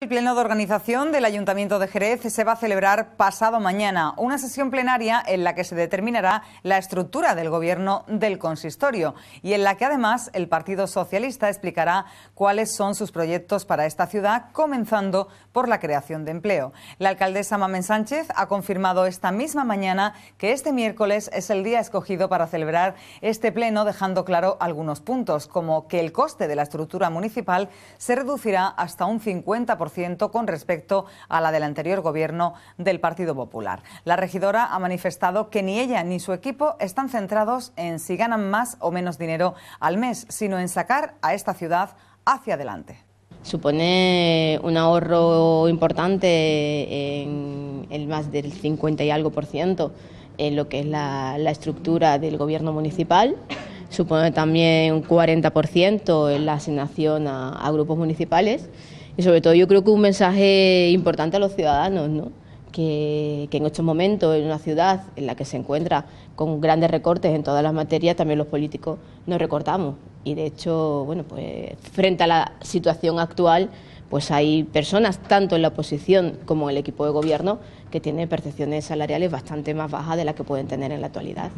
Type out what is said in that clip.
El pleno de organización del Ayuntamiento de Jerez se va a celebrar pasado mañana, una sesión plenaria en la que se determinará la estructura del gobierno del consistorio y en la que además el Partido Socialista explicará cuáles son sus proyectos para esta ciudad, comenzando por la creación de empleo. La alcaldesa Mamen Sánchez ha confirmado esta misma mañana que este miércoles es el día escogido para celebrar este pleno, dejando claro algunos puntos, como que el coste de la estructura municipal se reducirá hasta un 50% con respecto a la del anterior gobierno del Partido Popular. La regidora ha manifestado que ni ella ni su equipo están centrados en si ganan más o menos dinero al mes, sino en sacar a esta ciudad hacia adelante. Supone un ahorro importante en el más del 50 y algo por ciento en lo que es la, la estructura del gobierno municipal supone también un 40% en la asignación a, grupos municipales y sobre todo yo creo que un mensaje importante a los ciudadanos, que, en estos momentos en una ciudad en la que se encuentra con grandes recortes en todas las materias, también los políticos nos recortamos y de hecho, bueno, pues frente a la situación actual, pues hay personas, tanto en la oposición como en el equipo de gobierno, que tienen percepciones salariales bastante más bajas de las que pueden tener en la actualidad.